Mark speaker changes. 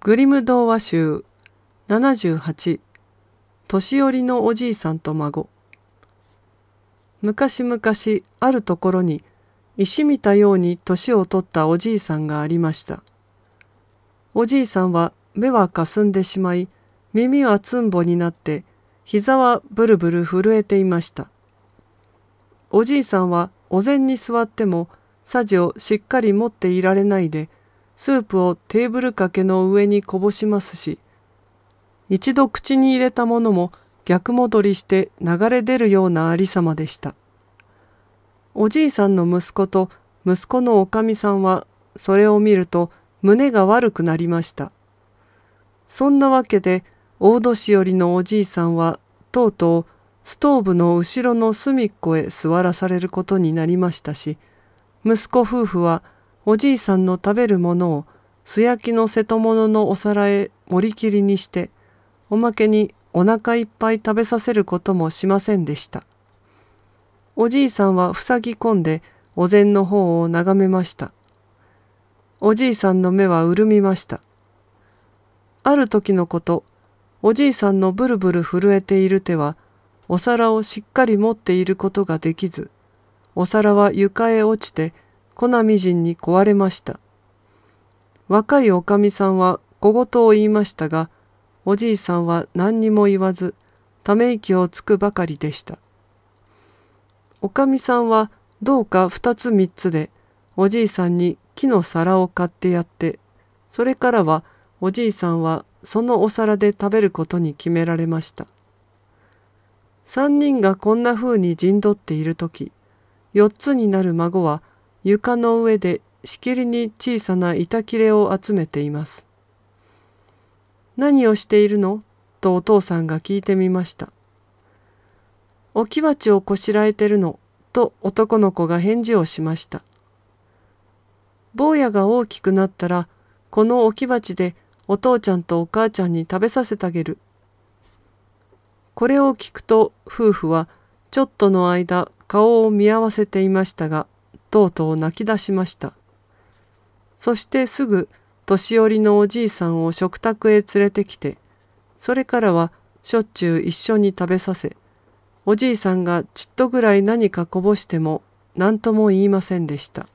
Speaker 1: グリム童話集78年寄りのおじいさんと孫昔々あるところに石見たように年を取ったおじいさんがありましたおじいさんは目はかすんでしまい耳はつんぼになって膝はブルブル震えていましたおじいさんはお膳に座ってもさじをしっかり持っていられないでスープをテーブル掛けの上にこぼしますし、一度口に入れたものも逆戻りして流れ出るようなありさまでした。おじいさんの息子と息子のおかみさんはそれを見ると胸が悪くなりました。そんなわけで大年寄りのおじいさんはとうとうストーブの後ろの隅っこへ座らされることになりましたし、息子夫婦はおじいさんの食べるものを素焼きの瀬戸物のお皿へ盛り切りにして、おまけにお腹いっぱい食べさせることもしませんでした。おじいさんはふさぎ込んでお膳の方を眺めました。おじいさんの目は潤みました。ある時のこと、おじいさんのブルブル震えている手は、お皿をしっかり持っていることができず、お皿は床へ落ちて、小波人に壊れました。若いおかみさんは小言を言いましたが、おじいさんは何にも言わず、ため息をつくばかりでした。おかみさんはどうか二つ三つで、おじいさんに木の皿を買ってやって、それからはおじいさんはそのお皿で食べることに決められました。三人がこんな風に陣取っている時、四つになる孫は床の上でしきりに小さな板切れを集めています。何をしているのとお父さんが聞いてみました。置き鉢をこしらえてるのと男の子が返事をしました。坊やが大きくなったらこの置き鉢でお父ちゃんとお母ちゃんに食べさせてあげる。これを聞くと夫婦はちょっとの間顔を見合わせていましたがとうとう泣き出しました。そしてすぐ年寄りのおじいさんを食卓へ連れてきて、それからはしょっちゅう一緒に食べさせ、おじいさんがちっとぐらい何かこぼしても何とも言いませんでした。